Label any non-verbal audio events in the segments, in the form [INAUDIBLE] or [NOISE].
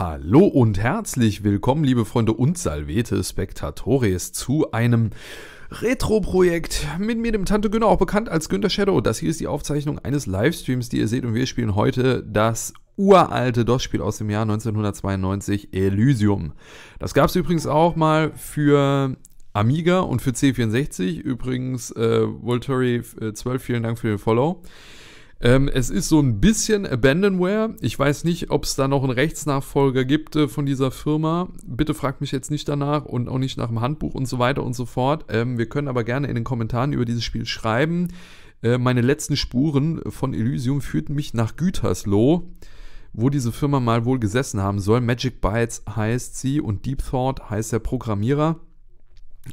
Hallo und herzlich willkommen, liebe Freunde und Salvete Spectatores, zu einem Retro-Projekt mit mir, dem Tante Günther, auch bekannt als Günther Shadow. Das hier ist die Aufzeichnung eines Livestreams, die ihr seht, und wir spielen heute das uralte DOS-Spiel aus dem Jahr 1992, Elysium. Das gab es übrigens auch mal für Amiga und für C64. Übrigens, äh, Volturi12, äh, vielen Dank für den Follow. Ähm, es ist so ein bisschen Abandonware. Ich weiß nicht, ob es da noch einen Rechtsnachfolger gibt äh, von dieser Firma. Bitte fragt mich jetzt nicht danach und auch nicht nach dem Handbuch und so weiter und so fort. Ähm, wir können aber gerne in den Kommentaren über dieses Spiel schreiben. Äh, meine letzten Spuren von Elysium führten mich nach Gütersloh wo diese Firma mal wohl gesessen haben soll. Magic Bytes heißt sie und Deep Thought heißt der Programmierer.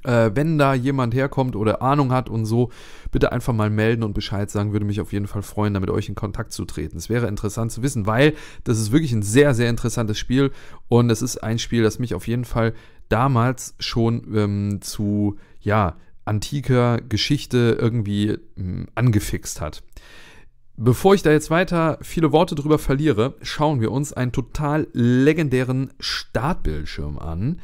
Äh, wenn da jemand herkommt oder Ahnung hat und so, bitte einfach mal melden und Bescheid sagen. Würde mich auf jeden Fall freuen, damit euch in Kontakt zu treten. Es wäre interessant zu wissen, weil das ist wirklich ein sehr, sehr interessantes Spiel und es ist ein Spiel, das mich auf jeden Fall damals schon ähm, zu, ja, antiker Geschichte irgendwie ähm, angefixt hat. Bevor ich da jetzt weiter viele Worte drüber verliere, schauen wir uns einen total legendären Startbildschirm an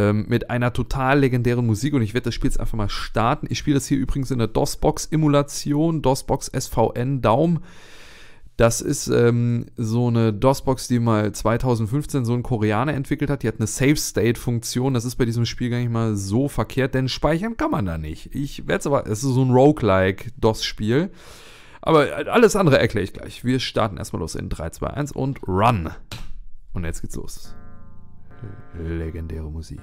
ähm, mit einer total legendären Musik und ich werde das Spiel jetzt einfach mal starten. Ich spiele das hier übrigens in der DOSBox-Emulation, DOSBox SVN Daum. Das ist ähm, so eine DOSBox, die mal 2015 so ein Koreaner entwickelt hat. Die hat eine Save-State-Funktion. Das ist bei diesem Spiel gar nicht mal so verkehrt, denn speichern kann man da nicht. Ich werde es aber, es ist so ein Roguelike-DOS-Spiel. Aber alles andere erkläre ich gleich. Wir starten erstmal los in 3, 2, 1 und Run. Und jetzt geht's los legendäre Musik.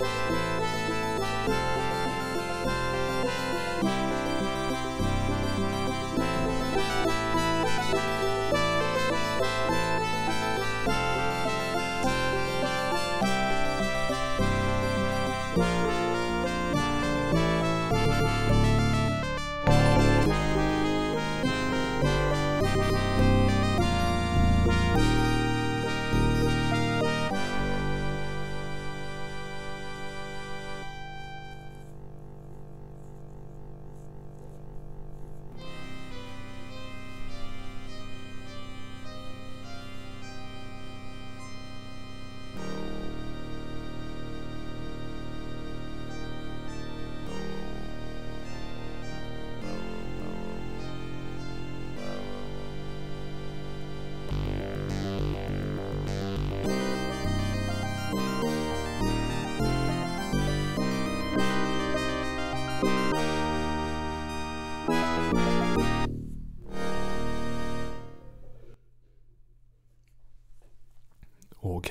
Música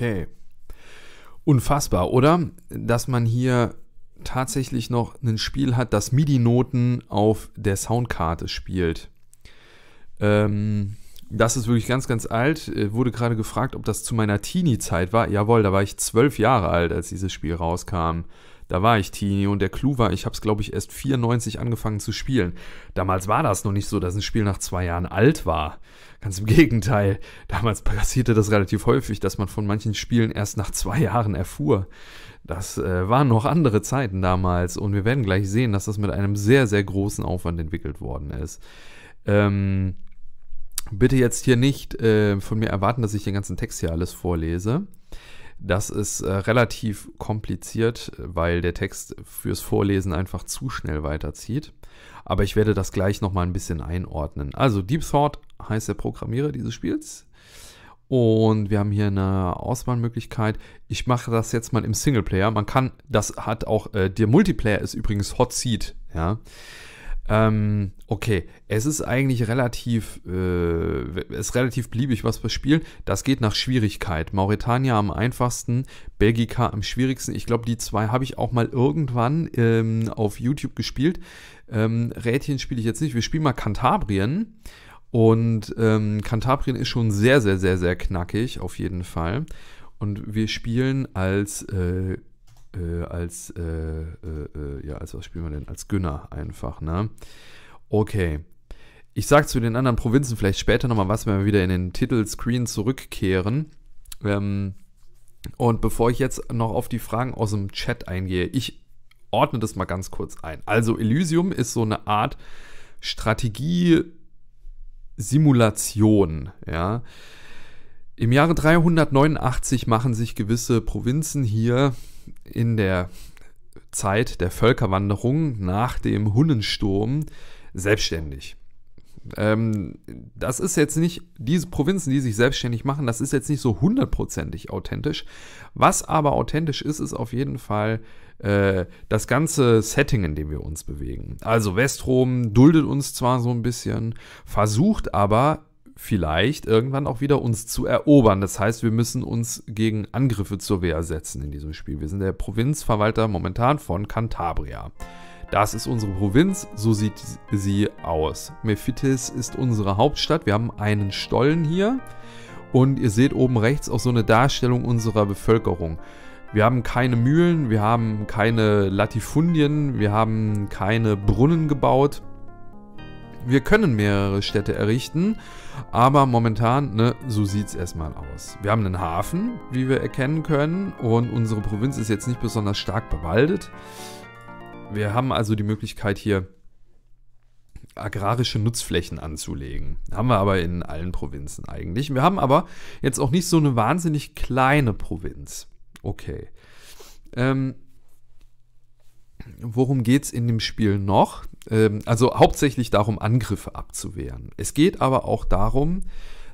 Okay. Unfassbar, oder? Dass man hier tatsächlich noch ein Spiel hat, das MIDI-Noten auf der Soundkarte spielt. Ähm, das ist wirklich ganz, ganz alt. Äh, wurde gerade gefragt, ob das zu meiner Teenie-Zeit war. Jawohl, da war ich zwölf Jahre alt, als dieses Spiel rauskam. Da war ich Teenie und der Clou war, ich habe es, glaube ich, erst 94 angefangen zu spielen. Damals war das noch nicht so, dass ein Spiel nach zwei Jahren alt war. Ganz im [LAUGHS] Gegenteil. Damals passierte das relativ häufig, dass man von manchen Spielen erst nach zwei Jahren erfuhr. Das äh, waren noch andere Zeiten damals und wir werden gleich sehen, dass das mit einem sehr, sehr großen Aufwand entwickelt worden ist. Ähm, bitte jetzt hier nicht äh, von mir erwarten, dass ich den ganzen Text hier alles vorlese. Das ist äh, relativ kompliziert, weil der Text fürs Vorlesen einfach zu schnell weiterzieht. Aber ich werde das gleich nochmal ein bisschen einordnen. Also Deep Thought heißt der Programmierer dieses Spiels. Und wir haben hier eine Auswahlmöglichkeit. Ich mache das jetzt mal im Singleplayer. Man kann, das hat auch, äh, der Multiplayer ist übrigens Hot Seat, ja. Ähm, okay, es ist eigentlich relativ, äh, ist relativ beliebig, was wir spielen. Das geht nach Schwierigkeit. Mauretania am einfachsten, Belgica am schwierigsten. Ich glaube, die zwei habe ich auch mal irgendwann ähm, auf YouTube gespielt. Ähm, Rädchen spiele ich jetzt nicht. Wir spielen mal Kantabrien. Und ähm, Kantabrien ist schon sehr, sehr, sehr, sehr knackig, auf jeden Fall. Und wir spielen als äh, äh, als, äh, äh, äh, ja, als was spielen wir denn? Als Günner einfach, ne? Okay. Ich sag zu den anderen Provinzen vielleicht später nochmal was, wenn wir wieder in den Titelscreen zurückkehren. Ähm, und bevor ich jetzt noch auf die Fragen aus dem Chat eingehe, ich ordne das mal ganz kurz ein. Also Elysium ist so eine Art Strategie-Simulation, ja. Im Jahre 389 machen sich gewisse Provinzen hier in der Zeit der Völkerwanderung nach dem Hunnensturm selbstständig. Ähm, das ist jetzt nicht, diese Provinzen, die sich selbstständig machen, das ist jetzt nicht so hundertprozentig authentisch. Was aber authentisch ist, ist auf jeden Fall äh, das ganze Setting, in dem wir uns bewegen. Also Westrom duldet uns zwar so ein bisschen, versucht aber vielleicht irgendwann auch wieder uns zu erobern. Das heißt, wir müssen uns gegen Angriffe zur Wehr setzen in diesem Spiel. Wir sind der Provinzverwalter momentan von Cantabria. Das ist unsere Provinz, so sieht sie aus. Mephitis ist unsere Hauptstadt. Wir haben einen Stollen hier und ihr seht oben rechts auch so eine Darstellung unserer Bevölkerung. Wir haben keine Mühlen, wir haben keine Latifundien, wir haben keine Brunnen gebaut wir können mehrere Städte errichten, aber momentan, ne, so sieht es erstmal aus. Wir haben einen Hafen, wie wir erkennen können, und unsere Provinz ist jetzt nicht besonders stark bewaldet. Wir haben also die Möglichkeit hier agrarische Nutzflächen anzulegen. Haben wir aber in allen Provinzen eigentlich. Wir haben aber jetzt auch nicht so eine wahnsinnig kleine Provinz. Okay. Ähm, worum geht es in dem Spiel noch? Ähm, also hauptsächlich darum, Angriffe abzuwehren. Es geht aber auch darum,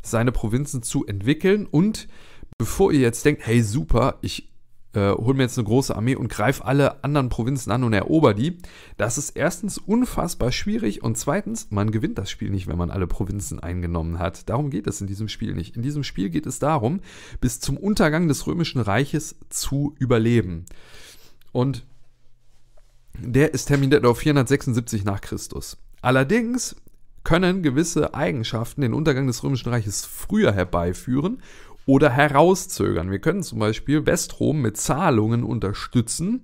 seine Provinzen zu entwickeln und bevor ihr jetzt denkt, hey super, ich äh, hol mir jetzt eine große Armee und greife alle anderen Provinzen an und erober die. Das ist erstens unfassbar schwierig und zweitens, man gewinnt das Spiel nicht, wenn man alle Provinzen eingenommen hat. Darum geht es in diesem Spiel nicht. In diesem Spiel geht es darum, bis zum Untergang des Römischen Reiches zu überleben. Und der ist terminiert auf 476 nach Christus. Allerdings können gewisse Eigenschaften den Untergang des Römischen Reiches früher herbeiführen oder herauszögern. Wir können zum Beispiel Westrom mit Zahlungen unterstützen,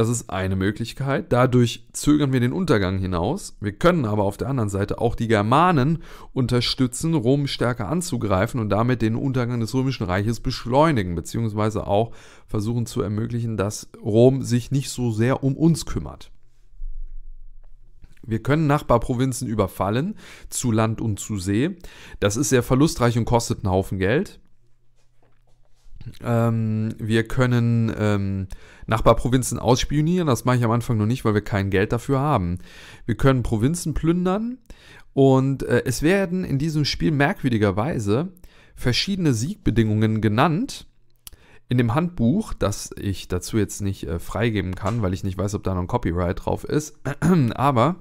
das ist eine Möglichkeit. Dadurch zögern wir den Untergang hinaus. Wir können aber auf der anderen Seite auch die Germanen unterstützen, Rom stärker anzugreifen und damit den Untergang des Römischen Reiches beschleunigen, beziehungsweise auch versuchen zu ermöglichen, dass Rom sich nicht so sehr um uns kümmert. Wir können Nachbarprovinzen überfallen, zu Land und zu See. Das ist sehr verlustreich und kostet einen Haufen Geld. Ähm, wir können ähm, Nachbarprovinzen ausspionieren. Das mache ich am Anfang noch nicht, weil wir kein Geld dafür haben. Wir können Provinzen plündern. Und äh, es werden in diesem Spiel merkwürdigerweise verschiedene Siegbedingungen genannt. In dem Handbuch, das ich dazu jetzt nicht äh, freigeben kann, weil ich nicht weiß, ob da noch ein Copyright drauf ist. [CLEARS THROAT] Aber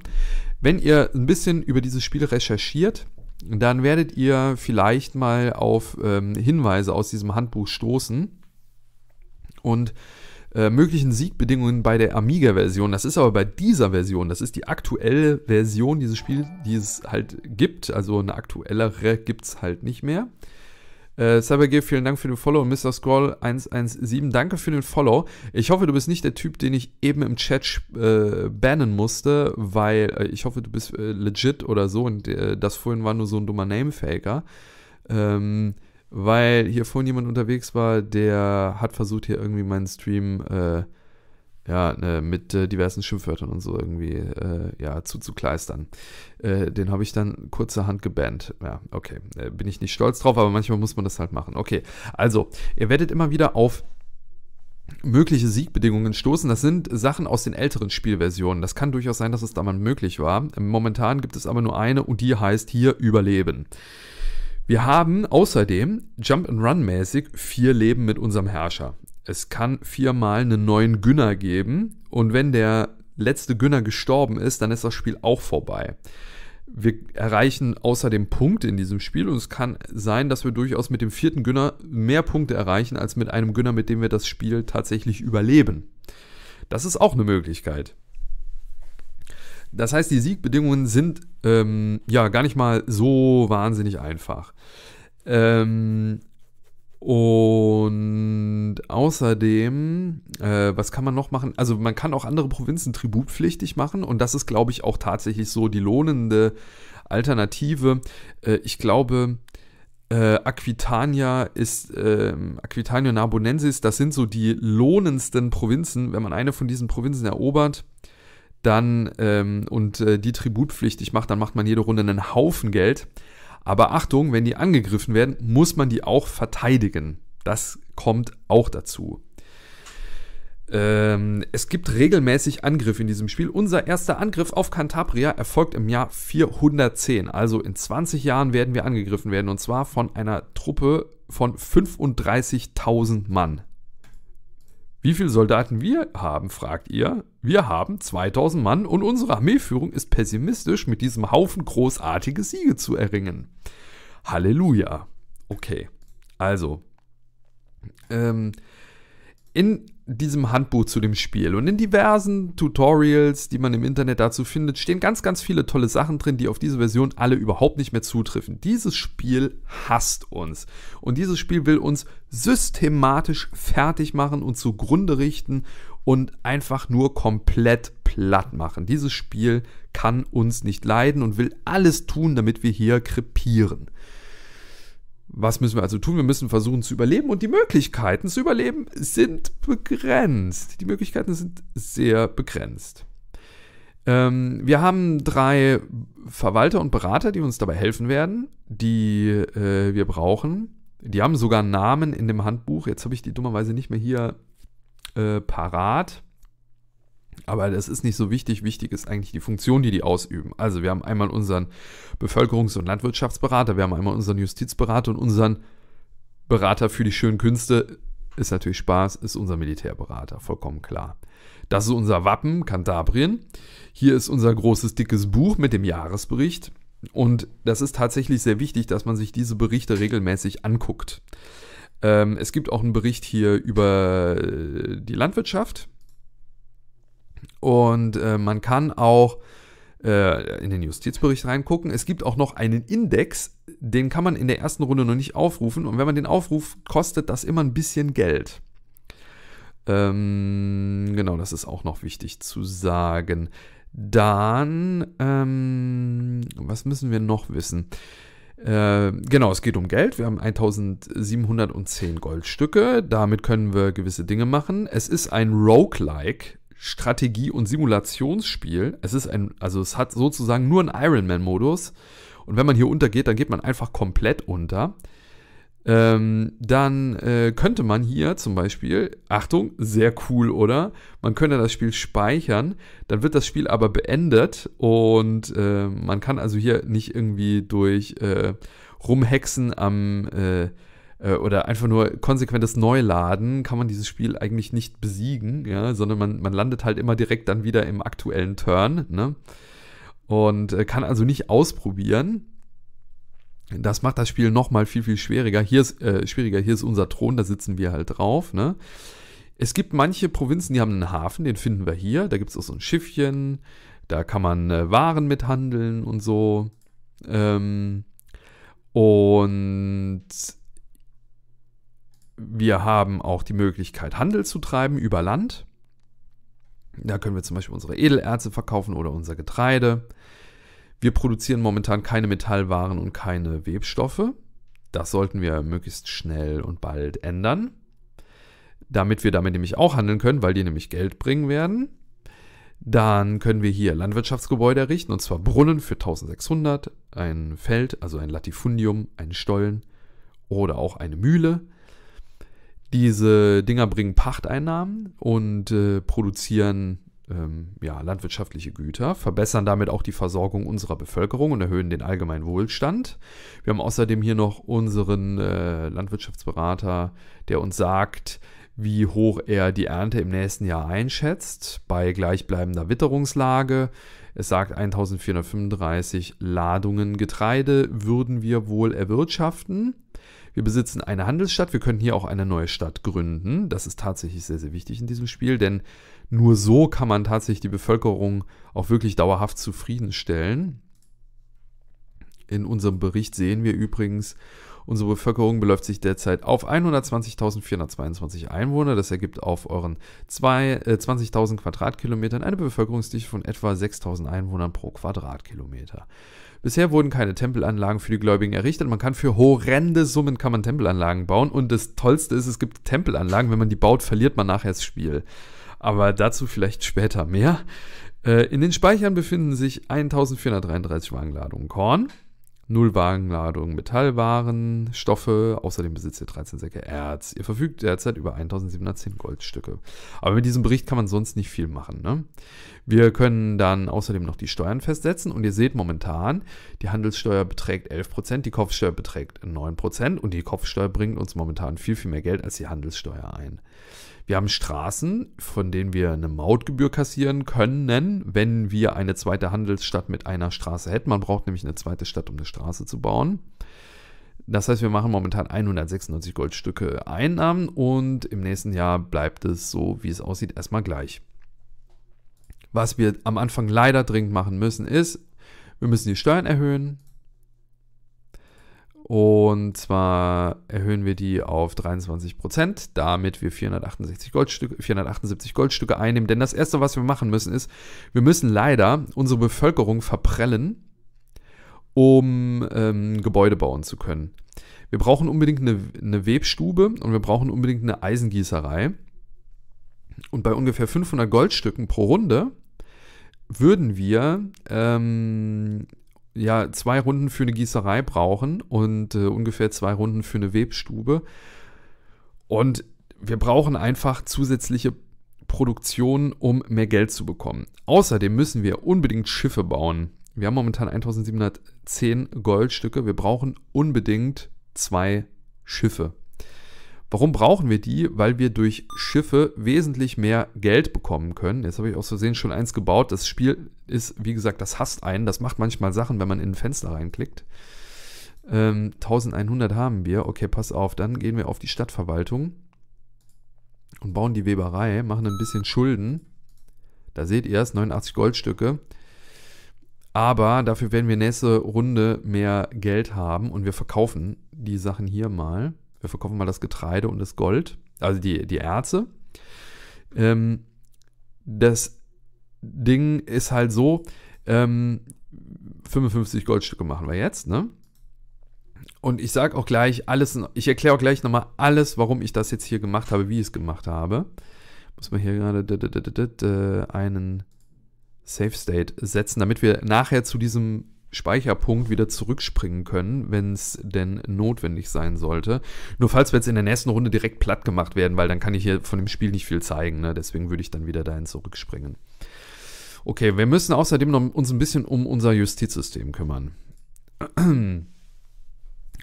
wenn ihr ein bisschen über dieses Spiel recherchiert, dann werdet ihr vielleicht mal auf ähm, Hinweise aus diesem Handbuch stoßen und äh, möglichen Siegbedingungen bei der Amiga-Version. Das ist aber bei dieser Version, das ist die aktuelle Version dieses Spiels, die es halt gibt. Also eine aktuellere gibt es halt nicht mehr. Äh, CyberGear, vielen Dank für den Follow. Mr. Scroll 117, danke für den Follow. Ich hoffe, du bist nicht der Typ, den ich eben im Chat äh, bannen musste, weil äh, ich hoffe, du bist äh, legit oder so und äh, das vorhin war nur so ein dummer Namefaker. Ähm, weil hier vorhin jemand unterwegs war, der hat versucht, hier irgendwie meinen Stream äh, ja, äh, mit äh, diversen Schimpfwörtern und so irgendwie äh, ja, zuzukleistern. den habe ich dann kurzerhand gebannt. Ja, okay. bin ich nicht stolz drauf, aber manchmal muss man das halt machen. Okay, also, ihr werdet immer wieder auf mögliche Siegbedingungen stoßen. Das sind Sachen aus den älteren Spielversionen. Das kann durchaus sein, dass es damals möglich war. Momentan gibt es aber nur eine und die heißt hier Überleben. Wir haben außerdem Jump and Run mäßig vier Leben mit unserem Herrscher es kann viermal einen neuen Günner geben und wenn der letzte Günner gestorben ist, dann ist das Spiel auch vorbei. Wir erreichen außerdem Punkte in diesem Spiel und es kann sein, dass wir durchaus mit dem vierten Günner mehr Punkte erreichen als mit einem Günner, mit dem wir das Spiel tatsächlich überleben. Das ist auch eine Möglichkeit. Das heißt, die Siegbedingungen sind ähm, ja gar nicht mal so wahnsinnig einfach. Ähm, und außerdem, äh, was kann man noch machen? Also man kann auch andere Provinzen tributpflichtig machen und das ist, glaube ich, auch tatsächlich so die lohnende Alternative. Äh, ich glaube, äh, Aquitania ist, ähm, Aquitania Narbonensis, das sind so die lohnendsten Provinzen. Wenn man eine von diesen Provinzen erobert, dann ähm, und äh, die tributpflichtig macht, dann macht man jede Runde einen Haufen Geld. Aber Achtung, wenn die angegriffen werden, muss man die auch verteidigen. Das kommt auch dazu. Ähm, es gibt regelmäßig Angriffe in diesem Spiel. Unser erster Angriff auf Cantabria erfolgt im Jahr 410. Also in 20 Jahren werden wir angegriffen werden. Und zwar von einer Truppe von 35.000 Mann. Wie viele Soldaten wir haben, fragt ihr. Wir haben 2000 Mann und unsere Armeeführung ist pessimistisch, mit diesem Haufen großartige Siege zu erringen. Halleluja. Okay, also. Ähm, in diesem Handbuch zu dem Spiel. Und in diversen Tutorials, die man im Internet dazu findet, stehen ganz, ganz viele tolle Sachen drin, die auf diese Version alle überhaupt nicht mehr zutreffen. Dieses Spiel hasst uns. Und dieses Spiel will uns systematisch fertig machen und zugrunde richten und einfach nur komplett platt machen. Dieses Spiel kann uns nicht leiden und will alles tun, damit wir hier krepieren. Was müssen wir also tun? Wir müssen versuchen zu überleben und die Möglichkeiten zu überleben sind begrenzt. Die Möglichkeiten sind sehr begrenzt. Ähm, wir haben drei Verwalter und Berater, die uns dabei helfen werden, die äh, wir brauchen. Die haben sogar Namen in dem Handbuch. Jetzt habe ich die dummerweise nicht mehr hier äh, parat. Aber das ist nicht so wichtig. Wichtig ist eigentlich die Funktion, die die ausüben. Also wir haben einmal unseren Bevölkerungs- und Landwirtschaftsberater, wir haben einmal unseren Justizberater und unseren Berater für die schönen Künste. Ist natürlich Spaß, ist unser Militärberater, vollkommen klar. Das ist unser Wappen, Kantabrien. Hier ist unser großes, dickes Buch mit dem Jahresbericht. Und das ist tatsächlich sehr wichtig, dass man sich diese Berichte regelmäßig anguckt. Ähm, es gibt auch einen Bericht hier über äh, die Landwirtschaft und äh, man kann auch äh, in den Justizbericht reingucken. Es gibt auch noch einen Index, den kann man in der ersten Runde noch nicht aufrufen. Und wenn man den aufruft, kostet das immer ein bisschen Geld. Ähm, genau, das ist auch noch wichtig zu sagen. Dann, ähm, was müssen wir noch wissen? Äh, genau, es geht um Geld. Wir haben 1710 Goldstücke. Damit können wir gewisse Dinge machen. Es ist ein Roguelike. Strategie- und Simulationsspiel. Es ist ein, also es hat sozusagen nur einen Ironman-Modus. Und wenn man hier untergeht, dann geht man einfach komplett unter. Ähm, dann äh, könnte man hier zum Beispiel, Achtung, sehr cool, oder? Man könnte das Spiel speichern, dann wird das Spiel aber beendet und äh, man kann also hier nicht irgendwie durch äh, Rumhexen am äh, äh, oder einfach nur konsequentes Neuladen kann man dieses Spiel eigentlich nicht besiegen, ja, sondern man, man landet halt immer direkt dann wieder im aktuellen Turn, ne? Und äh, kann also nicht ausprobieren. Das macht das Spiel nochmal viel, viel schwieriger. Hier ist, äh, schwieriger, hier ist unser Thron, da sitzen wir halt drauf, ne? Es gibt manche Provinzen, die haben einen Hafen, den finden wir hier. Da gibt es auch so ein Schiffchen, da kann man äh, Waren mithandeln und so. Ähm, und wir haben auch die Möglichkeit, Handel zu treiben über Land. Da können wir zum Beispiel unsere Edelerze verkaufen oder unser Getreide. Wir produzieren momentan keine Metallwaren und keine Webstoffe. Das sollten wir möglichst schnell und bald ändern, damit wir damit nämlich auch handeln können, weil die nämlich Geld bringen werden. Dann können wir hier Landwirtschaftsgebäude errichten, und zwar Brunnen für 1600, ein Feld, also ein Latifundium, einen Stollen oder auch eine Mühle. Diese Dinger bringen Pachteinnahmen und äh, produzieren ähm, ja, landwirtschaftliche Güter, verbessern damit auch die Versorgung unserer Bevölkerung und erhöhen den allgemeinen Wohlstand. Wir haben außerdem hier noch unseren äh, Landwirtschaftsberater, der uns sagt, wie hoch er die Ernte im nächsten Jahr einschätzt, bei gleichbleibender Witterungslage. Es sagt 1435 Ladungen Getreide würden wir wohl erwirtschaften. Wir besitzen eine Handelsstadt, wir können hier auch eine neue Stadt gründen. Das ist tatsächlich sehr, sehr wichtig in diesem Spiel, denn nur so kann man tatsächlich die Bevölkerung auch wirklich dauerhaft zufriedenstellen. In unserem Bericht sehen wir übrigens, Unsere Bevölkerung beläuft sich derzeit auf 120.422 Einwohner. Das ergibt auf euren äh, 20.000 Quadratkilometern eine Bevölkerungsdichte von etwa 6.000 Einwohnern pro Quadratkilometer. Bisher wurden keine Tempelanlagen für die Gläubigen errichtet. Man kann für horrende Summen kann man Tempelanlagen bauen. Und das Tollste ist, es gibt Tempelanlagen. Wenn man die baut, verliert man nachher das Spiel. Aber dazu vielleicht später mehr. Äh, in den Speichern befinden sich 1433 Wagenladungen Korn, Null Wagenladung Metallwaren, Stoffe, außerdem besitzt ihr 13 Säcke Erz. Ihr verfügt derzeit über 1710 Goldstücke. Aber mit diesem Bericht kann man sonst nicht viel machen. Ne? Wir können dann außerdem noch die Steuern festsetzen und ihr seht momentan, die Handelssteuer beträgt 11%, die Kopfsteuer beträgt 9% und die Kopfsteuer bringt uns momentan viel, viel mehr Geld als die Handelssteuer ein. Wir haben Straßen, von denen wir eine Mautgebühr kassieren können, wenn wir eine zweite Handelsstadt mit einer Straße hätten. Man braucht nämlich eine zweite Stadt, um eine Straße zu bauen. Das heißt, wir machen momentan 196 Goldstücke Einnahmen und im nächsten Jahr bleibt es so, wie es aussieht, erstmal gleich. Was wir am Anfang leider dringend machen müssen, ist, wir müssen die Steuern erhöhen, und zwar erhöhen wir die auf 23%, damit wir 468 Goldstücke, 478 Goldstücke einnehmen. Denn das Erste, was wir machen müssen, ist, wir müssen leider unsere Bevölkerung verprellen, um ähm, Gebäude bauen zu können. Wir brauchen unbedingt eine, eine Webstube und wir brauchen unbedingt eine Eisengießerei. Und bei ungefähr 500 Goldstücken pro Runde würden wir ähm, ja, zwei Runden für eine Gießerei brauchen und äh, ungefähr zwei Runden für eine Webstube. Und wir brauchen einfach zusätzliche Produktion, um mehr Geld zu bekommen. Außerdem müssen wir unbedingt Schiffe bauen. Wir haben momentan 1710 Goldstücke. Wir brauchen unbedingt zwei Schiffe. Warum brauchen wir die? Weil wir durch Schiffe wesentlich mehr Geld bekommen können. Jetzt habe ich aus Versehen schon eins gebaut. Das Spiel ist, wie gesagt, das hasst einen. Das macht manchmal Sachen, wenn man in ein Fenster reinklickt. Ähm, 1100 haben wir. Okay, pass auf. Dann gehen wir auf die Stadtverwaltung und bauen die Weberei, machen ein bisschen Schulden. Da seht ihr es, 89 Goldstücke. Aber dafür werden wir nächste Runde mehr Geld haben und wir verkaufen die Sachen hier mal wir verkaufen mal das Getreide und das Gold, also die, die Erze. Ähm, das Ding ist halt so, ähm, 55 Goldstücke machen wir jetzt, ne? Und ich sage auch gleich alles, ich erkläre auch gleich nochmal alles, warum ich das jetzt hier gemacht habe, wie ich es gemacht habe. Muss man hier gerade einen Safe State setzen, damit wir nachher zu diesem Speicherpunkt wieder zurückspringen können, wenn es denn notwendig sein sollte. Nur falls wir jetzt in der nächsten Runde direkt platt gemacht werden, weil dann kann ich hier von dem Spiel nicht viel zeigen. Ne? Deswegen würde ich dann wieder dahin zurückspringen. Okay, wir müssen außerdem noch uns ein bisschen um unser Justizsystem kümmern.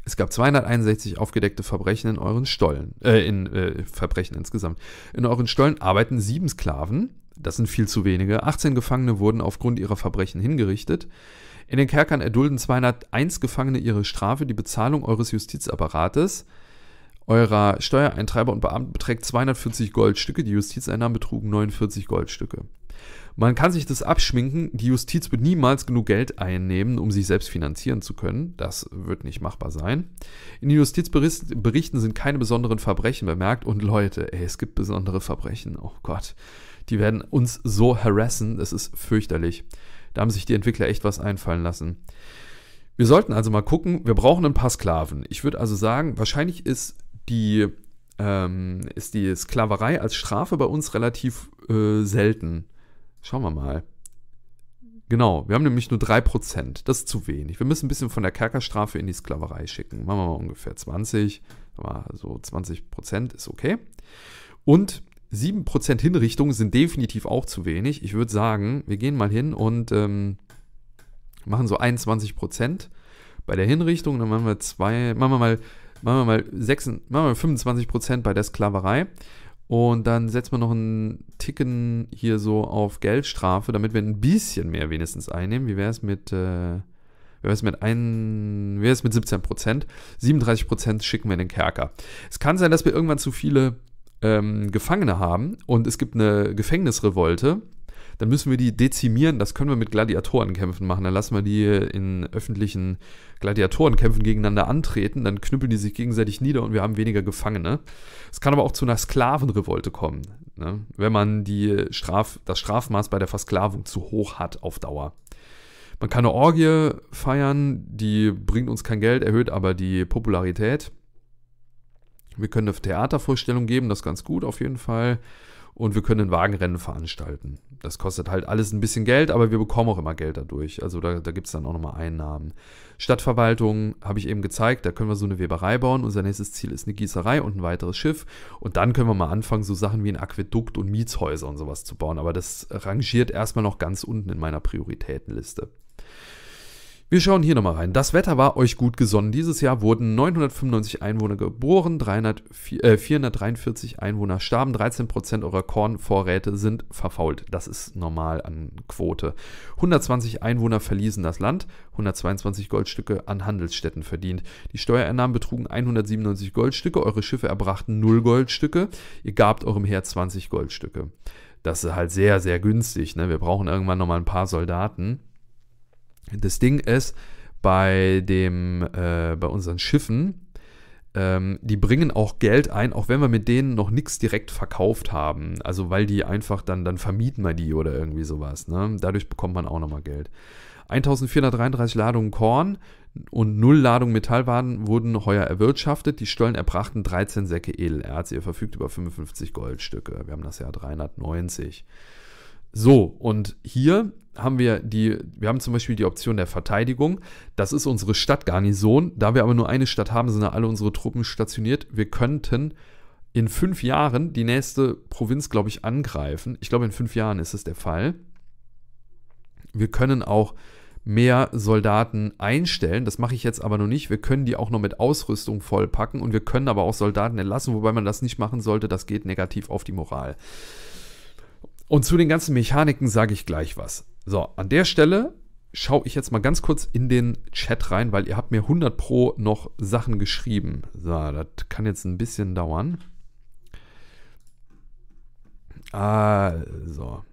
Es gab 261 aufgedeckte Verbrechen in euren Stollen, äh, in äh, Verbrechen insgesamt. In euren Stollen arbeiten sieben Sklaven, das sind viel zu wenige. 18 Gefangene wurden aufgrund ihrer Verbrechen hingerichtet. In den Kerkern erdulden 201 Gefangene ihre Strafe. Die Bezahlung eures Justizapparates, eurer Steuereintreiber und Beamten beträgt 240 Goldstücke. Die Justizeinnahmen betrugen 49 Goldstücke. Man kann sich das abschminken. Die Justiz wird niemals genug Geld einnehmen, um sich selbst finanzieren zu können. Das wird nicht machbar sein. In den Justizberichten sind keine besonderen Verbrechen bemerkt. Und Leute, ey, es gibt besondere Verbrechen. Oh Gott. Die werden uns so harassen, das ist fürchterlich. Da haben sich die Entwickler echt was einfallen lassen. Wir sollten also mal gucken, wir brauchen ein paar Sklaven. Ich würde also sagen, wahrscheinlich ist die, ähm, ist die Sklaverei als Strafe bei uns relativ äh, selten. Schauen wir mal. Genau, wir haben nämlich nur 3%. Das ist zu wenig. Wir müssen ein bisschen von der Kerkerstrafe in die Sklaverei schicken. Machen wir mal ungefähr 20. So 20% ist okay. Und 7% Hinrichtungen sind definitiv auch zu wenig. Ich würde sagen, wir gehen mal hin und ähm, machen so 21% bei der Hinrichtung. Dann machen wir, zwei, machen wir mal, machen wir mal, 6, machen wir mal 25% bei der Sklaverei. Und dann setzen wir noch einen Ticken hier so auf Geldstrafe, damit wir ein bisschen mehr wenigstens einnehmen. Wie wäre es mit... Äh, Wer ist mit, mit 17%? 37% schicken wir in den Kerker. Es kann sein, dass wir irgendwann zu viele ähm, Gefangene haben und es gibt eine Gefängnisrevolte, dann müssen wir die dezimieren. Das können wir mit Gladiatorenkämpfen machen. Dann lassen wir die in öffentlichen Gladiatorenkämpfen gegeneinander antreten. Dann knüppeln die sich gegenseitig nieder und wir haben weniger Gefangene. Es kann aber auch zu einer Sklavenrevolte kommen, ne? wenn man die Straf, das Strafmaß bei der Versklavung zu hoch hat auf Dauer. Man kann eine Orgie feiern, die bringt uns kein Geld, erhöht aber die Popularität. Wir können eine Theatervorstellung geben, das ist ganz gut auf jeden Fall. Und wir können ein Wagenrennen veranstalten. Das kostet halt alles ein bisschen Geld, aber wir bekommen auch immer Geld dadurch. Also da, da gibt es dann auch nochmal Einnahmen. Stadtverwaltung habe ich eben gezeigt, da können wir so eine Weberei bauen. Unser nächstes Ziel ist eine Gießerei und ein weiteres Schiff. Und dann können wir mal anfangen, so Sachen wie ein Aquädukt und Mietshäuser und sowas zu bauen. Aber das rangiert erstmal noch ganz unten in meiner Prioritätenliste. Wir schauen hier nochmal rein. Das Wetter war euch gut gesonnen. Dieses Jahr wurden 995 Einwohner geboren, 300, äh, 443 Einwohner starben, 13% eurer Kornvorräte sind verfault. Das ist normal an Quote. 120 Einwohner verließen das Land, 122 Goldstücke an Handelsstätten verdient. Die Steuereinnahmen betrugen 197 Goldstücke, eure Schiffe erbrachten 0 Goldstücke, ihr gabt eurem Heer 20 Goldstücke. Das ist halt sehr, sehr günstig. Ne? Wir brauchen irgendwann nochmal ein paar Soldaten. Das Ding ist, bei, dem, äh, bei unseren Schiffen, ähm, die bringen auch Geld ein, auch wenn wir mit denen noch nichts direkt verkauft haben. Also weil die einfach dann, dann vermieten wir die oder irgendwie sowas. Ne? Dadurch bekommt man auch nochmal Geld. 1433 Ladungen Korn und 0 Ladungen Metallwaren wurden heuer erwirtschaftet. Die Stollen erbrachten 13 Säcke Edelerz. Ihr verfügt über 55 Goldstücke. Wir haben das Jahr 390. So, und hier haben wir die, wir haben zum Beispiel die Option der Verteidigung. Das ist unsere Stadtgarnison. Da wir aber nur eine Stadt haben, sind da alle unsere Truppen stationiert. Wir könnten in fünf Jahren die nächste Provinz, glaube ich, angreifen. Ich glaube, in fünf Jahren ist es der Fall. Wir können auch mehr Soldaten einstellen. Das mache ich jetzt aber noch nicht. Wir können die auch noch mit Ausrüstung vollpacken und wir können aber auch Soldaten entlassen, wobei man das nicht machen sollte. Das geht negativ auf die Moral. Und zu den ganzen Mechaniken sage ich gleich was. So, an der Stelle schaue ich jetzt mal ganz kurz in den Chat rein, weil ihr habt mir 100 Pro noch Sachen geschrieben. So, das kann jetzt ein bisschen dauern. Also.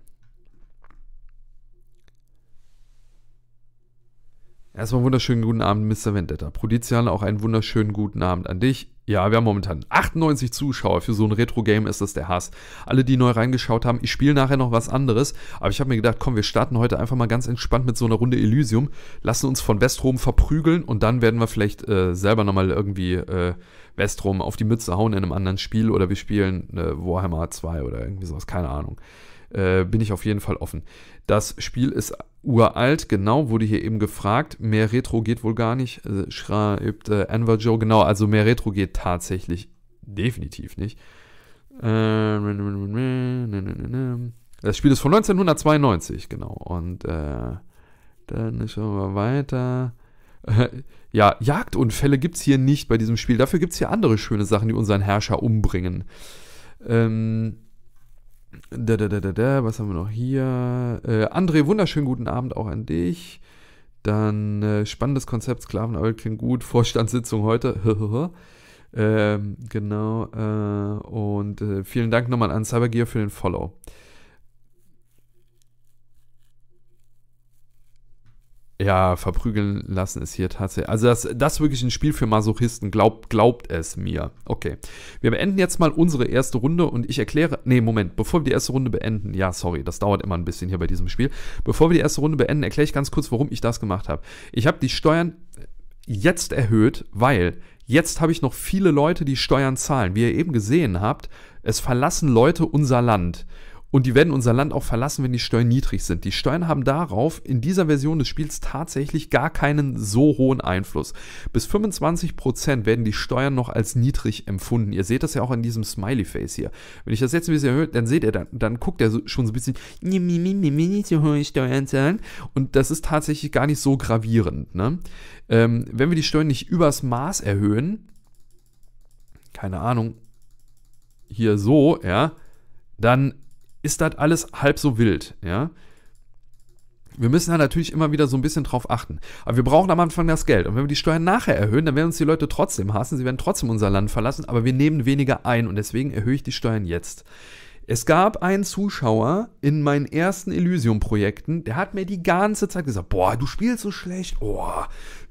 Erstmal wunderschönen guten Abend, Mr. Vendetta. Prodizian, auch einen wunderschönen guten Abend an dich. Ja, wir haben momentan 98 Zuschauer. Für so ein Retro-Game ist das der Hass. Alle, die neu reingeschaut haben, ich spiele nachher noch was anderes. Aber ich habe mir gedacht, komm, wir starten heute einfach mal ganz entspannt mit so einer Runde Elysium. Lassen uns von Westrom verprügeln und dann werden wir vielleicht äh, selber nochmal irgendwie äh, Westrom auf die Mütze hauen in einem anderen Spiel. Oder wir spielen äh, Warhammer 2 oder irgendwie sowas. Keine Ahnung äh, bin ich auf jeden Fall offen. Das Spiel ist uralt, genau, wurde hier eben gefragt. Mehr Retro geht wohl gar nicht, äh, schreibt äh, Anwar Joe. Genau, also mehr Retro geht tatsächlich definitiv nicht. Äh, das Spiel ist von 1992, genau. Und äh, dann schauen wir weiter. [LAUGHS] Ja, Jagdunfälle gibt es hier nicht bei diesem Spiel. Dafür gibt es hier andere schöne Sachen, die unseren Herrscher umbringen. Ähm, da, da, da, da, da, was haben wir noch hier? Äh, André, wunderschönen guten Abend auch an dich. Dann äh, spannendes Konzept, Sklavenöl klingt gut. [LAUGHS] Vorstandssitzung heute. [LAUGHS] ähm, genau. Äh, und äh, vielen Dank nochmal an Cybergear für den Follow. Ja, verprügeln lassen ist hier tatsächlich. Also, das, das ist wirklich ein Spiel für Masochisten. Glaubt, glaubt es mir. Okay. Wir beenden jetzt mal unsere erste Runde und ich erkläre. Nee, Moment. Bevor wir die erste Runde beenden. Ja, sorry. Das dauert immer ein bisschen hier bei diesem Spiel. Bevor wir die erste Runde beenden, erkläre ich ganz kurz, warum ich das gemacht habe. Ich habe die Steuern jetzt erhöht, weil jetzt habe ich noch viele Leute, die Steuern zahlen. Wie ihr eben gesehen habt, es verlassen Leute unser Land. Und die werden unser Land auch verlassen, wenn die Steuern niedrig sind. Die Steuern haben darauf in dieser Version des Spiels tatsächlich gar keinen so hohen Einfluss. Bis 25% werden die Steuern noch als niedrig empfunden. Ihr seht das ja auch an diesem Smiley-Face hier. Wenn ich das jetzt ein bisschen erhöhe, dann seht ihr, dann, dann guckt er so, schon so ein bisschen, nicht so hohe Steuern zahlen. Und das ist tatsächlich gar nicht so gravierend. Ne? Ähm, wenn wir die Steuern nicht übers Maß erhöhen, keine Ahnung, hier so, ja, dann ist das alles halb so wild, ja. Wir müssen da natürlich immer wieder so ein bisschen drauf achten. Aber wir brauchen am Anfang das Geld. Und wenn wir die Steuern nachher erhöhen, dann werden uns die Leute trotzdem hassen, sie werden trotzdem unser Land verlassen, aber wir nehmen weniger ein und deswegen erhöhe ich die Steuern jetzt. Es gab einen Zuschauer in meinen ersten Elysium-Projekten, der hat mir die ganze Zeit gesagt, boah, du spielst so schlecht, oh,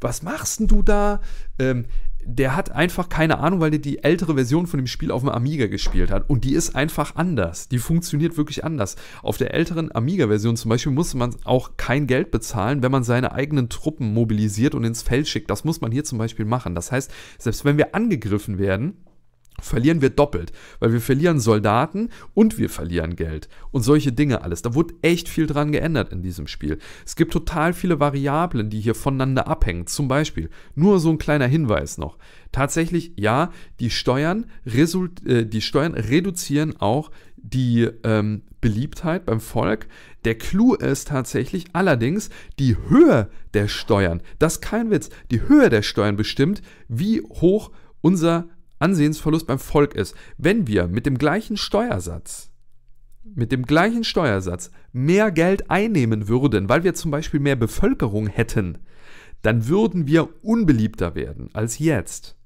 was machst denn du da? Ähm, der hat einfach keine Ahnung, weil der die ältere Version von dem Spiel auf dem Amiga gespielt hat. Und die ist einfach anders. Die funktioniert wirklich anders. Auf der älteren Amiga-Version zum Beispiel musste man auch kein Geld bezahlen, wenn man seine eigenen Truppen mobilisiert und ins Feld schickt. Das muss man hier zum Beispiel machen. Das heißt, selbst wenn wir angegriffen werden, verlieren wir doppelt, weil wir verlieren Soldaten und wir verlieren Geld und solche Dinge alles. Da wurde echt viel dran geändert in diesem Spiel. Es gibt total viele Variablen, die hier voneinander abhängen. Zum Beispiel, nur so ein kleiner Hinweis noch. Tatsächlich, ja, die Steuern, result äh, die Steuern reduzieren auch die ähm, Beliebtheit beim Volk. Der Clou ist tatsächlich allerdings die Höhe der Steuern. Das ist kein Witz. Die Höhe der Steuern bestimmt, wie hoch unser Ansehensverlust beim Volk ist, wenn wir mit dem gleichen Steuersatz mit dem gleichen Steuersatz mehr Geld einnehmen würden, weil wir zum Beispiel mehr Bevölkerung hätten, dann würden wir unbeliebter werden als jetzt.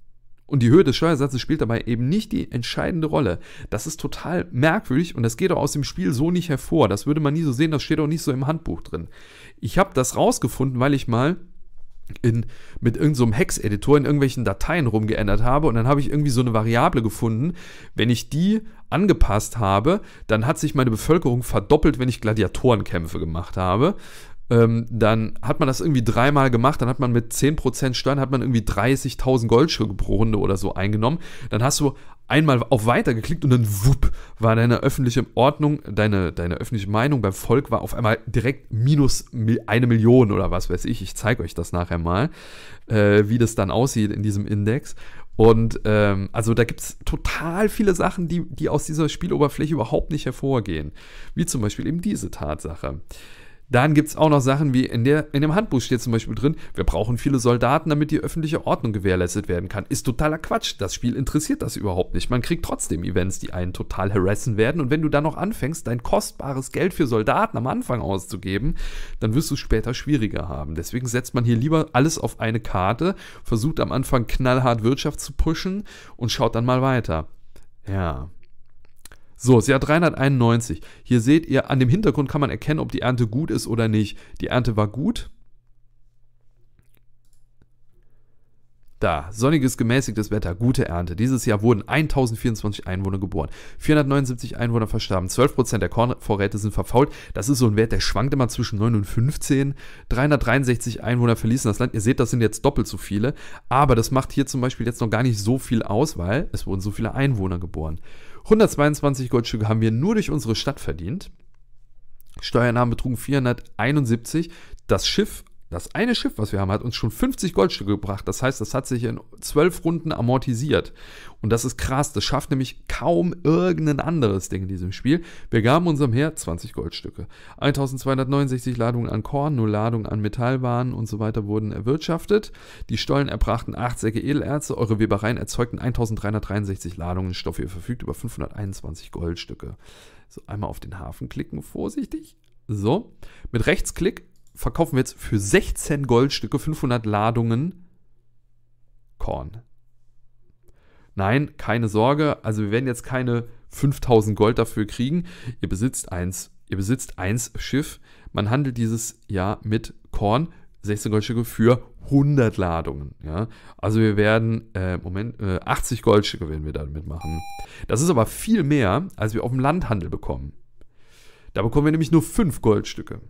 Und die Höhe des Steuersatzes spielt dabei eben nicht die entscheidende Rolle. Das ist total merkwürdig und das geht auch aus dem Spiel so nicht hervor. Das würde man nie so sehen, das steht auch nicht so im Handbuch drin. Ich habe das rausgefunden, weil ich mal in, mit irgendeinem so Hex-Editor in irgendwelchen Dateien rumgeändert habe und dann habe ich irgendwie so eine Variable gefunden. Wenn ich die angepasst habe, dann hat sich meine Bevölkerung verdoppelt, wenn ich Gladiatorenkämpfe gemacht habe ähm, dann hat man das irgendwie dreimal gemacht, dann hat man mit 10% Steuern, hat man irgendwie 30.000 Goldstücke pro Runde oder so eingenommen. Dann hast du einmal auf Weiter geklickt und dann wupp, war deine öffentliche Ordnung, deine, deine öffentliche Meinung beim Volk war auf einmal direkt minus eine Million oder was weiß ich. Ich zeige euch das nachher mal, äh, wie das dann aussieht in diesem Index. Und ähm, also da gibt es total viele Sachen, die, die aus dieser Spieloberfläche überhaupt nicht hervorgehen. Wie zum Beispiel eben diese Tatsache. Dann gibt es auch noch Sachen wie in, der, in dem Handbuch steht zum Beispiel drin, wir brauchen viele Soldaten, damit die öffentliche Ordnung gewährleistet werden kann. Ist totaler Quatsch. Das Spiel interessiert das überhaupt nicht. Man kriegt trotzdem Events, die einen total harassen werden. Und wenn du dann noch anfängst, dein kostbares Geld für Soldaten am Anfang auszugeben, dann wirst du es später schwieriger haben. Deswegen setzt man hier lieber alles auf eine Karte, versucht am Anfang knallhart Wirtschaft zu pushen und schaut dann mal weiter. Ja, so, das Jahr 391. Hier seht ihr, an dem Hintergrund kann man erkennen, ob die Ernte gut ist oder nicht. Die Ernte war gut. Da, sonniges, gemäßigtes Wetter, gute Ernte. Dieses Jahr wurden 1024 Einwohner geboren. 479 Einwohner verstarben. 12% der Kornvorräte sind verfault. Das ist so ein Wert, der schwankt immer zwischen 9 und 15. 363 Einwohner verließen das Land. Ihr seht, das sind jetzt doppelt so viele. Aber das macht hier zum Beispiel jetzt noch gar nicht so viel aus, weil es wurden so viele Einwohner geboren. 122 Goldstücke haben wir nur durch unsere Stadt verdient. Steuernahmen betrugen 471. Das Schiff das eine Schiff, was wir haben, hat uns schon 50 Goldstücke gebracht. Das heißt, das hat sich in zwölf Runden amortisiert. Und das ist krass. Das schafft nämlich kaum irgendein anderes Ding in diesem Spiel. Wir gaben unserem Heer 20 Goldstücke. 1269 Ladungen an Korn, 0 Ladungen an Metallwaren und so weiter wurden erwirtschaftet. Die Stollen erbrachten 8 Säcke Edelerze. Eure Webereien erzeugten 1363 Ladungen Stoff. Ihr verfügt über 521 Goldstücke. So, einmal auf den Hafen klicken, vorsichtig. So, mit Rechtsklick verkaufen wir jetzt für 16 Goldstücke 500 Ladungen Korn. Nein, keine Sorge, also wir werden jetzt keine 5000 Gold dafür kriegen. Ihr besitzt eins, ihr besitzt eins Schiff. Man handelt dieses Jahr mit Korn, 16 Goldstücke für 100 Ladungen. Ja? Also wir werden, äh, Moment, äh, 80 Goldstücke werden wir damit machen. Das ist aber viel mehr, als wir auf dem Landhandel bekommen. Da bekommen wir nämlich nur 5 Goldstücke.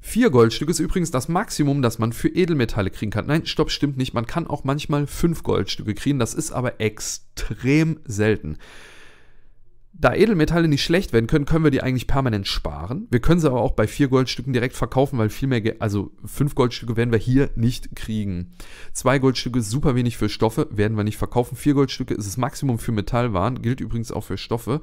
Vier Goldstücke ist übrigens das Maximum, das man für Edelmetalle kriegen kann. Nein, stopp, stimmt nicht. Man kann auch manchmal fünf Goldstücke kriegen. Das ist aber extrem selten. Da Edelmetalle nicht schlecht werden können, können wir die eigentlich permanent sparen. Wir können sie aber auch bei vier Goldstücken direkt verkaufen, weil viel mehr, Ge also fünf Goldstücke werden wir hier nicht kriegen. Zwei Goldstücke ist super wenig für Stoffe, werden wir nicht verkaufen. Vier Goldstücke ist das Maximum für Metallwaren, gilt übrigens auch für Stoffe.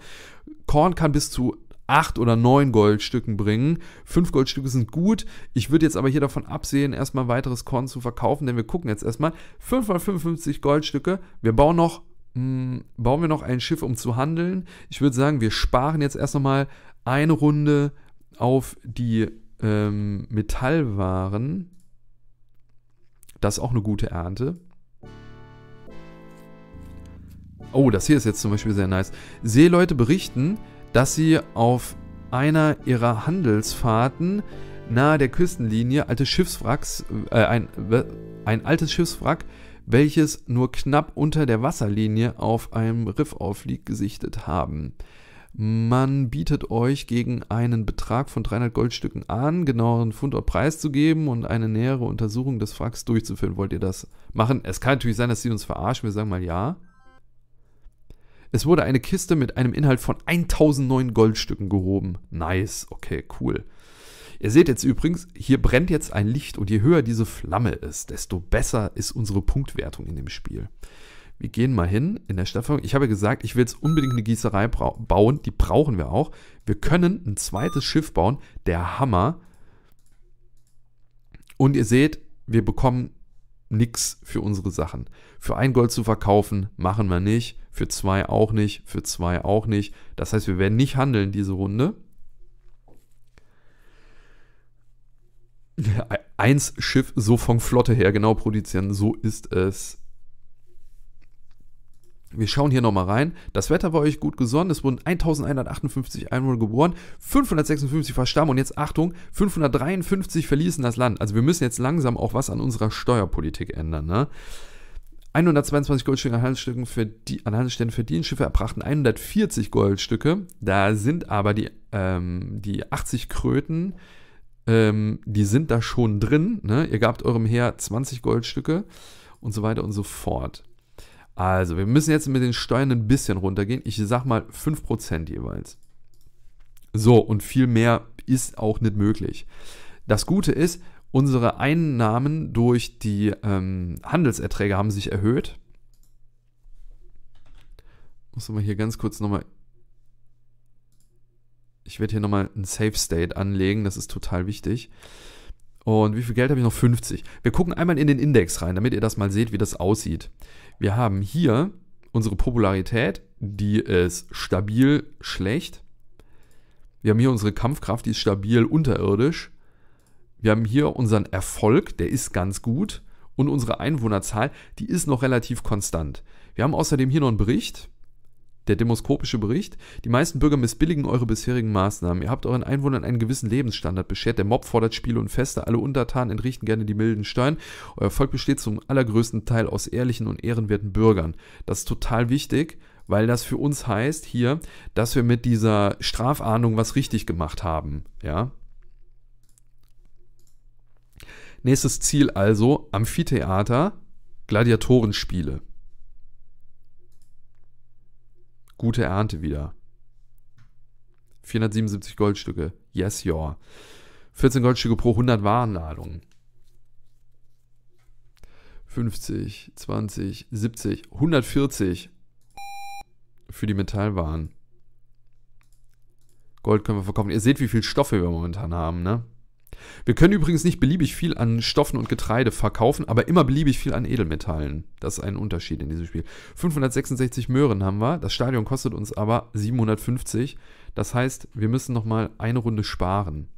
Korn kann bis zu acht oder neun Goldstücken bringen. Fünf Goldstücke sind gut. Ich würde jetzt aber hier davon absehen, erstmal weiteres Korn zu verkaufen, denn wir gucken jetzt erstmal. 555 Goldstücke. Wir bauen noch, mh, hm, bauen wir noch ein Schiff, um zu handeln. Ich würde sagen, wir sparen jetzt erst nochmal eine Runde auf die ähm, Metallwaren. Das ist auch eine gute Ernte. Oh, das hier ist jetzt zum Beispiel sehr nice. Seeleute berichten, dass sie auf einer ihrer Handelsfahrten nahe der Küstenlinie alte Schiffswracks, äh, ein, ein altes Schiffswrack, welches nur knapp unter der Wasserlinie auf einem Riff aufliegt, gesichtet haben. Man bietet euch gegen einen Betrag von 300 Goldstücken an, genaueren Fundort preiszugeben und eine nähere Untersuchung des Wracks durchzuführen. Wollt ihr das machen? Es kann natürlich sein, dass sie uns verarschen. Wir sagen mal ja. Es wurde eine Kiste mit einem Inhalt von 1009 Goldstücken gehoben. Nice, okay, cool. Ihr seht jetzt übrigens, hier brennt jetzt ein Licht und je höher diese Flamme ist, desto besser ist unsere Punktwertung in dem Spiel. Wir gehen mal hin in der Staffel. Ich habe gesagt, ich will jetzt unbedingt eine Gießerei bauen. Die brauchen wir auch. Wir können ein zweites Schiff bauen. Der Hammer. Und ihr seht, wir bekommen nix für unsere Sachen. Für ein Gold zu verkaufen, machen wir nicht. Für zwei auch nicht. Für zwei auch nicht. Das heißt, wir werden nicht handeln diese Runde. Eins Schiff so von Flotte her genau produzieren, so ist es. Wir schauen hier nochmal rein. Das Wetter war euch gut gesonnen. Es wurden 1158 Einwohner geboren, 556 verstarben und jetzt Achtung, 553 verließen das Land. Also wir müssen jetzt langsam auch was an unserer Steuerpolitik ändern. Ne? 122 Goldstücke an Handelsstücken für die, an Handelsständen für Dienstschiffe erbrachten 140 Goldstücke. Da sind aber die, ähm, die 80 Kröten, ähm, die sind da schon drin. Ne? Ihr gabt eurem Heer 20 Goldstücke und so weiter und so fort. Also, wir müssen jetzt mit den Steuern ein bisschen runtergehen. Ich sag mal 5% jeweils. So, und viel mehr ist auch nicht möglich. Das Gute ist, unsere Einnahmen durch die ähm, Handelserträge haben sich erhöht. Muss mal hier ganz kurz nochmal. Ich werde hier nochmal ein Safe State anlegen, das ist total wichtig. Und wie viel Geld habe ich noch? 50. Wir gucken einmal in den Index rein, damit ihr das mal seht, wie das aussieht. Wir haben hier unsere Popularität, die ist stabil schlecht. Wir haben hier unsere Kampfkraft, die ist stabil unterirdisch. Wir haben hier unseren Erfolg, der ist ganz gut. Und unsere Einwohnerzahl, die ist noch relativ konstant. Wir haben außerdem hier noch einen Bericht, der demoskopische Bericht. Die meisten Bürger missbilligen eure bisherigen Maßnahmen. Ihr habt euren Einwohnern einen gewissen Lebensstandard beschert. Der Mob fordert Spiele und Feste. Alle Untertanen entrichten gerne die milden Steuern. Euer Volk besteht zum allergrößten Teil aus ehrlichen und ehrenwerten Bürgern. Das ist total wichtig, weil das für uns heißt hier, dass wir mit dieser Strafahndung was richtig gemacht haben. Ja. Nächstes Ziel also Amphitheater, Gladiatorenspiele gute Ernte wieder. 477 Goldstücke. Yes, ja. 14 Goldstücke pro 100 Warenladung. 50, 20, 70, 140 für die Metallwaren. Gold können wir verkaufen. Ihr seht, wie viel Stoffe wir momentan haben, ne? Wir können übrigens nicht beliebig viel an Stoffen und Getreide verkaufen, aber immer beliebig viel an Edelmetallen. Das ist ein Unterschied in diesem Spiel. 566 Möhren haben wir, das Stadion kostet uns aber 750. Das heißt, wir müssen nochmal eine Runde sparen.